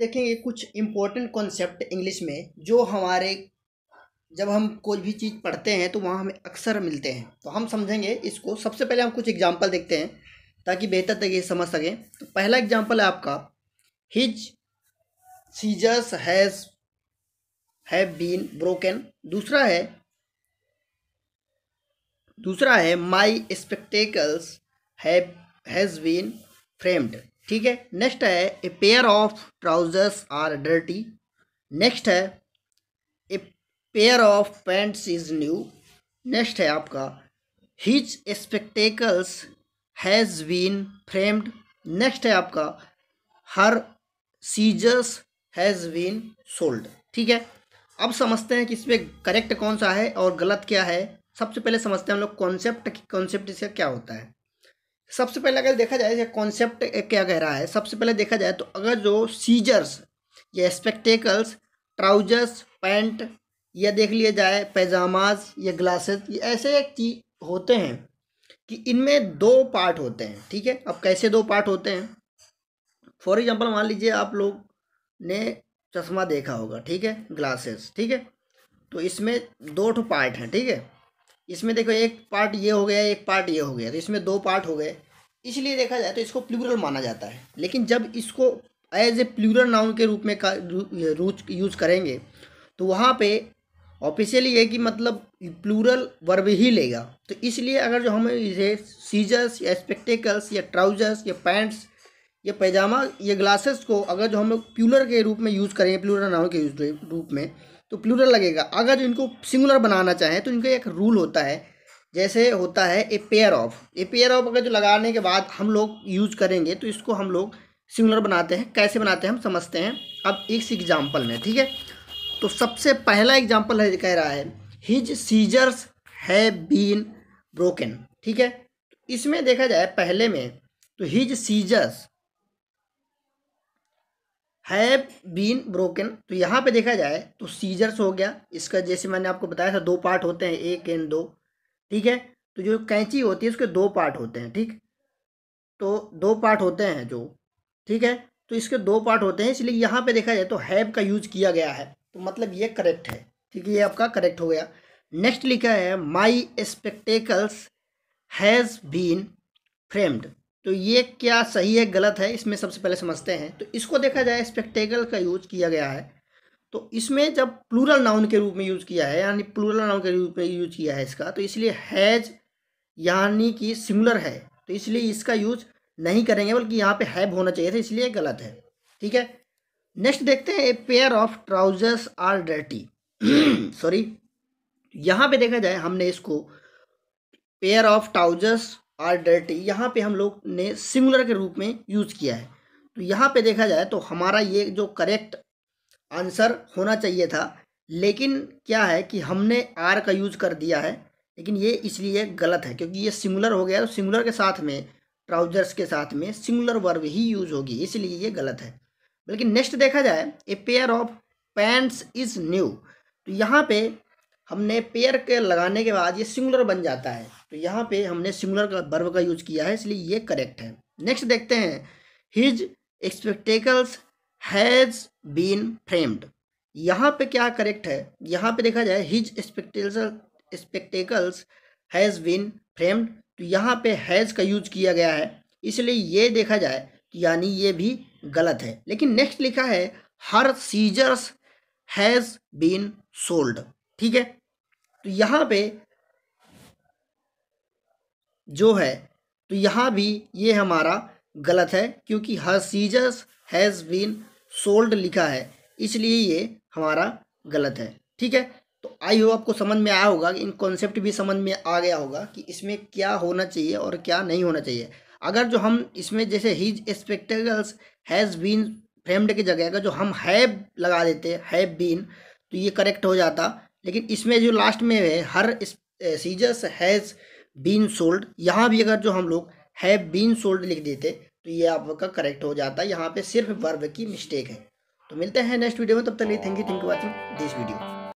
देखेंगे कुछ important concept English में जो हमारे जब हम कोई भी चीज़ पढ़ते हैं तो वहाँ हमें अक्सर मिलते हैं तो हम समझेंगे इसको सबसे पहले हम कुछ एग्जाम्पल देखते हैं ताकि बेहतर तरीके से समझ सकें तो पहला एग्जाम्पल है आपका his scissors has have been broken दूसरा है दूसरा है my spectacles have has been framed ठीक है नेक्स्ट है a pair of trousers are dirty next है a pair of pants is new next है आपका his spectacles has been framed next है आपका her scissors has been sold ठीक है अब समझते हैं कि इसमें करेक्ट कौन सा है और गलत क्या है सबसे पहले समझते हैं हम लोग कॉन्सेप्ट कॉन्सेप्ट इसका क्या होता है सबसे पहले अगर देखा जाए कॉन्सेप्ट क्या कह रहा है सबसे पहले देखा जाए तो अगर जो सीजर्स या स्पेक्टेकल्स ट्राउजर्स पैंट या देख लिया जाए पैजामाज या ग्लासेस ये ऐसे एक चीज होते हैं कि इनमें दो पार्ट होते हैं ठीक है अब कैसे दो पार्ट होते हैं फॉर एग्जांपल मान लीजिए आप लोग ने चश्मा देखा होगा ठीक है ग्लासेस ठीक है तो इसमें दो पार्ट हैं ठीक है इसमें देखो एक पार्ट ये हो गया एक पार्ट ये हो गया तो इसमें दो पार्ट हो गए इसलिए देखा जाए तो इसको प्लूरल माना जाता है लेकिन जब इसको एज ए प्लूरल नाउन के रूप में यूज़ करेंगे तो वहाँ पे ऑफिशियली ये कि मतलब प्लूरल वर्ब ही लेगा तो इसलिए अगर जो हम इसे सीजर्स या स्पेक्टिकल्स या ट्राउजर्स या पैंट्स या पैजामा या ग्लासेस को अगर जो हम लोग प्लूरल के रूप में यूज़ करेंगे प्लूरल नाउन के रूप में तो प्लूरल लगेगा अगर इनको सिंगुलर बनाना चाहें तो इनका एक रूल होता है जैसे होता है a pair of a pair of अगर जो लगाने के बाद हम लोग यूज करेंगे तो इसको हम लोग सिंगुलर बनाते हैं कैसे बनाते हैं हम समझते हैं अब इस एग्जाम्पल में ठीक है तो सबसे पहला एग्जाम्पल है कह रहा है his scissors has been broken ठीक है इसमें देखा जाए पहले में तो his scissors have been broken तो यहाँ पे देखा जाए तो सीजर्स हो गया इसका जैसे मैंने आपको बताया था दो पार्ट होते हैं एक एंड दो ठीक है तो जो कैंची होती है उसके दो पार्ट होते हैं ठीक तो दो पार्ट होते हैं जो ठीक है तो इसके दो पार्ट होते हैं इसलिए यहाँ पे देखा जाए तो हैव का यूज किया गया है तो मतलब ये करेक्ट है ठीक है ये आपका करेक्ट हो गया नेक्स्ट लिखा है my spectacles has been framed तो ये क्या सही है गलत है इसमें सबसे पहले समझते हैं तो इसको देखा जाए स्पेक्टेगल का यूज किया गया है तो इसमें जब प्लूरल नाउन के रूप में यूज किया है यानी प्लूरल नाउन के रूप में यूज किया है इसका तो इसलिए हैज यानी कि सिमुलर है तो इसलिए इसका यूज नहीं करेंगे बल्कि यहाँ पे हैब होना चाहिए था इसलिए गलत है ठीक है नेक्स्ट देखते हैं a pair of trousers are dirty sorry यहाँ पे देखा जाए हमने इसको pair of trousers are dirty यहाँ पे हम लोग ने सिंगुलर के रूप में यूज़ किया है तो यहाँ पे देखा जाए तो हमारा ये जो करेक्ट आंसर होना चाहिए था लेकिन क्या है कि हमने आर का यूज़ कर दिया है लेकिन ये इसलिए गलत है क्योंकि ये सिंगुलर हो गया तो सिंगुलर के साथ में ट्राउजर्स के साथ में सिंगुलर वर्ब ही यूज़ होगी इसलिए ये गलत है बल्कि नेक्स्ट देखा जाए a pair of pants is new तो यहाँ पे हमने पेयर के लगाने के बाद ये सिंगुलर बन जाता है तो यहाँ पे हमने सिंगुलर का बर्व का यूज किया है इसलिए ये करेक्ट है नेक्स्ट देखते हैं his spectacles has been framed यहाँ पे क्या करेक्ट है यहाँ पे देखा जाए his spectacle spectacles has been framed तो यहाँ पे हैज़ का यूज किया गया है इसलिए ये देखा जाए यानी ये भी गलत है लेकिन नेक्स्ट लिखा है her scissors has been sold ठीक है तो यहाँ पे जो है तो यहाँ भी ये हमारा गलत है क्योंकि her scissors has been sold लिखा है इसलिए ये हमारा गलत है ठीक है तो आई हो आपको समझ में आया होगा इन कॉन्सेप्ट भी समझ में आ गया होगा कि इसमें क्या होना चाहिए और क्या नहीं होना चाहिए अगर जो हम इसमें जैसे his spectacles has been framed की जगह का जो हम हैव लगा देते हैव बीन तो ये करेक्ट हो जाता लेकिन इसमें जो लास्ट में है her scissors has been sold यहाँ भी अगर जो हम लोग हैव बीन सोल्ड लिख देते तो ये आपका करेक्ट हो जाता है यहाँ पे सिर्फ वर्ब की मिस्टेक है तो मिलते हैं नेक्स्ट वीडियो में तब तक लिए thank you thank you watching this video